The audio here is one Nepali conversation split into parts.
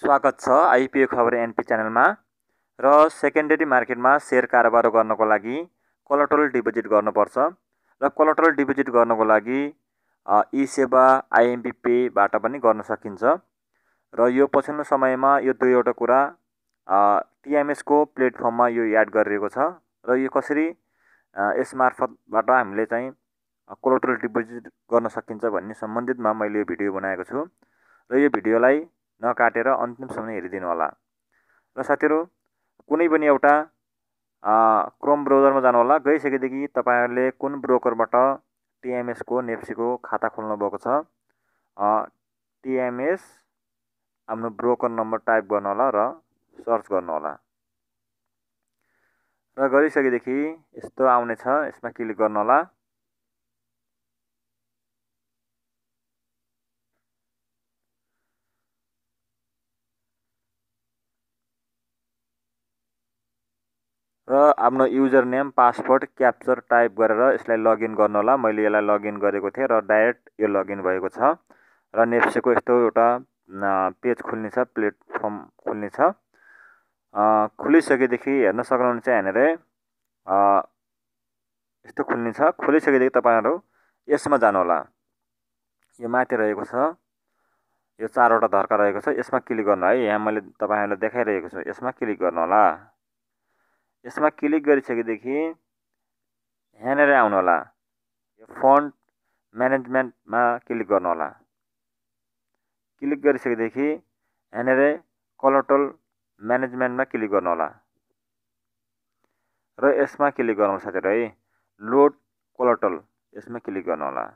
स्वागत छ आइपिओ खबर एनपी च्यानलमा र सेकेन्डरी मार्केटमा सेयर कारोबार गर्नको लागि कोलोटल डिपोजिट गर्नुपर्छ र कोलोटल डिपोजिट गर्नको लागि ई सेवा आइएमबी पेबाट पनि गर्न सकिन्छ र यो पछिल्लो समयमा यो दुईवटा कुरा टिएमएसको प्लेटफर्ममा यो एड गरिएको छ र यो कसरी यसमार्फतबाट हामीले चाहिँ कोलोटल डिपोजिट गर्न सकिन्छ भन्ने सम्बन्धितमा मैले यो भिडियो बनाएको छु र यो भिडियोलाई नकाटेर अन्तिमसम्म हेरिदिनु होला र साथीहरू कुनै पनि एउटा क्रोम ब्राउजरमा जानु जानुहोला गइसकेदेखि तपाईँहरूले कुन ब्रोकरबाट टिएमएसको नेप्सीको e खाता भएको छ टिएमएस आफ्नो ब्रोकर नम्बर टाइप गर्नु होला र सर्च गर्नु होला र गरिसकेदेखि यस्तो आउनेछ यसमा क्लिक गर्नु होला र आफ्नो user name password captcha type गरेर यसलाई लगइन होला मैले यसलाई लगइन गरेको थिएँ र डाइरेक्ट यो लगइन भएको छ र नेप्सेको यस्तो एउटा पेज खुल्ने छ प्लेटफर्म खुल्नेछ खुलिसकेदेखि हेर्न सक्नुहुन्छ यहाँनिर यस्तो खुल्ने छ खुलिसकेदेखि तपाईँहरू यसमा जानुहोला यो माथि रहेको छ यो चारवटा धर्का रहेको छ यसमा क्लिक गर्नु है यहाँ मैले तपाईँहरूलाई देखाइरहेको छु यसमा क्लिक गर्नु होला यसमा क्लिक गरिसकेदेखि यहाँनिर आउनुहोला यो फन्ट म्यानेजमेन्टमा क्लिक गर्नु होला क्लिक गरिसकेदेखि यहाँनिर कलरटल म्यानेजमेन्टमा क्लिक गर्नु होला र यसमा क्लिक गर्नु साथीहरू है लोड कलरटल यसमा क्लिक गर्नुहोला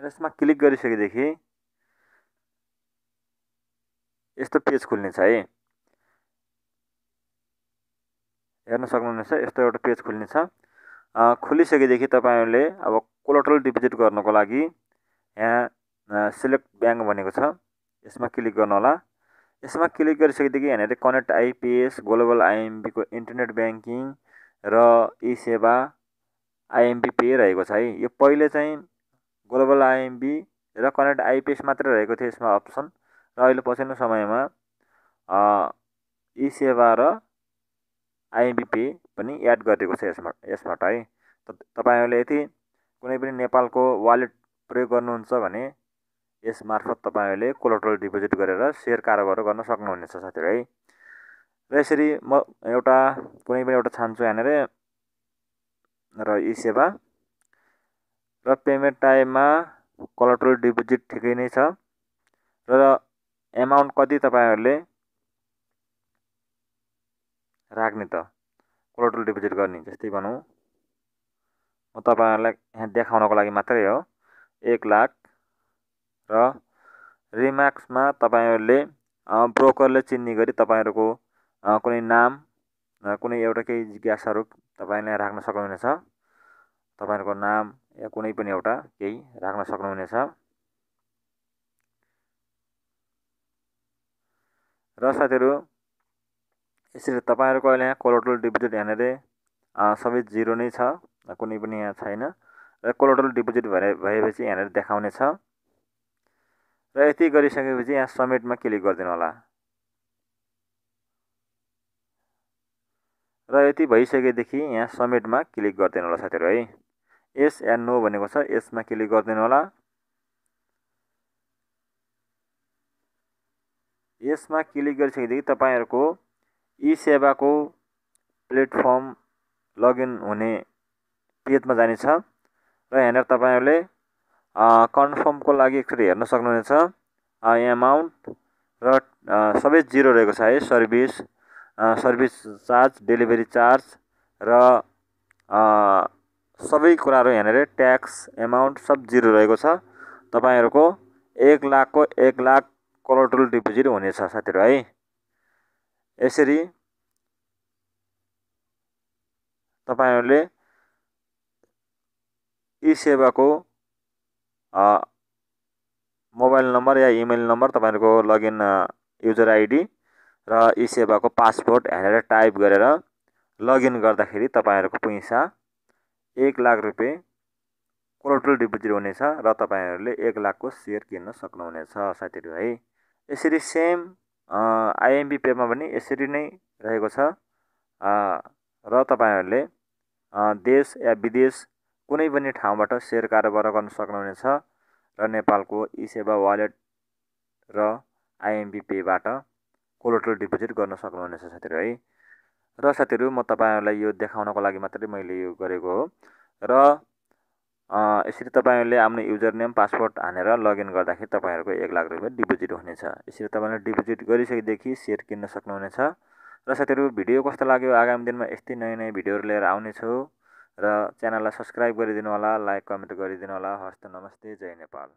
र यसमा क्लिक गरिसकेदेखि यस्तो पेज खुल्नेछ है हेर्न सक्नुहुनेछ यस्तो एउटा पेज खुल्नेछ खोलिसकेदेखि तपाईँहरूले अब कोलोटल डिपोजिट गर्नको लागि यहाँ सिलेक्ट ब्याङ्क भनेको छ यसमा क्लिक गर्नु होला यसमा क्लिक गरिसकेदेखि यहाँनिर कनेक्ट आइपिएस ग्लोबल आइएमबीको इन्टरनेट ब्याङ्किङ र ई सेवा आइएमबी पे रहेको छ है यो पहिले चाहिँ ग्लोबल आइएमबी र कनेक्ट आइपिएस मात्र रहेको थियो यसमा अप्सन र अहिले पछिल्लो समयमा ई सेवा र आइएमबिपी पनि एड गरिएको छ यसमा यसबाट है त तपाईँहरूले यदि कुनै पनि नेपालको वालेट प्रयोग गर्नुहुन्छ भने यस मार्फत तपाईँहरूले कोलोट्रल डिपोजिट गरेर सेयर कारोबार गर्न सक्नुहुनेछ साथीहरू है र यसरी म एउटा कुनै पनि एउटा छान्छु यहाँनिर र यी सेवा र पेमेन्ट टाइममा कोलोट्रल डिपोजिट ठिकै नै छ र एमाउन्ट कति तपाईँहरूले राख्ने त कोलोटल डिपोजिट गर्ने जस्तै भनौँ म तपाईँहरूलाई यहाँ देखाउनको लागि मात्रै हो एक लाख र रिमार्क्समा तपाईँहरूले ब्रोकरले चिन्ने गरी तपाईँहरूको कुनै नाम कुनै एउटा केही जिज्ञासाहरू तपाईँले राख्न सक्नुहुनेछ तपाईँहरूको नाम या कुनै पनि एउटा केही राख्न सक्नुहुनेछ र साथीहरू यसरी तपाईँहरूको अहिले यहाँ कोलोटल डिपोजिट यहाँनिर सबै जिरो नै छ कुनै पनि यहाँ छैन र कोलोटल डिपोजिट भए भएपछि यहाँनिर देखाउने छ र यति गरिसकेपछि यहाँ समेटमा क्लिक गरिदिनु होला र यति भइसकेदेखि यहाँ समेटमा क्लिक गरिदिनु होला साथीहरू है एस या नो भनेको छ यसमा क्लिक गरिदिनु होला यसमा क्लिक गरिसकेदेखि तपाईँहरूको ई सेवाको प्लेटफर्म लगइन हुने पेजमा जानेछ र यहाँनिर तपाईँहरूले कन्फर्मको लागि एकचोटि हेर्न सक्नुहुनेछ एमाउन्ट र सबै जिरो रहेको छ है service service charge delivery charge र सबै कुराहरू यहाँनिर ट्याक्स एमाउन्ट सब जिरो रहेको छ तपाईँहरूको एक लाखको एक लाख कोलोटल डिपोजिट हुनेछ साथीहरू है यसरी तपाईँहरूले ई सेवाको मोबाइल नम्बर या इमेल नम्बर तपाईँहरूको लगइन युजर आइडी र ई सेवाको पासपोर्ट हेरेर टाइप गरेर लगइन गर्दाखेरि तपाईँहरूको पैसा एक लाख रुपियाँ कोलोटल डिपोजिट हुनेछ र तपाईँहरूले एक लाखको सेयर किन्न सक्नुहुनेछ साथीहरू है यसरी सेम आइएमबी पेमा पनि यसरी नै रहेको छ र तपाईँहरूले देश या विदेश कुनै पनि ठाउँबाट सेयर कारोबार गर्न सक्नुहुनेछ र नेपालको ई सेवा वालेट र आइएमबी पेबाट कोलोटल डिपोजिट गर्न सक्नुहुनेछ साथीहरू है र साथीहरू म तपाईँहरूलाई यो देखाउनको लागि मात्रै मैले यो गरेको हो र यसरी तपाईँहरूले आफ्नो युजर नेम पासवर्ड हानेर लगइन गर्दाखेरि तपाईँहरूको एक लाख रुपियाँ डिपोजिट हुनेछ यसरी तपाईँले डिपोजिट गरिसकेदेखि सेयर किन्न सक्नुहुनेछ र साथीहरू भिडियो कस्तो लाग्यो आगामी दिनमा यस्तै नयाँ नयाँ भिडियोहरू लिएर आउनेछु र च्यानललाई सब्सक्राइब गरिदिनु होला लाइक कमेन्ट गरिदिनु होला हस्त नमस्ते जय नेपाल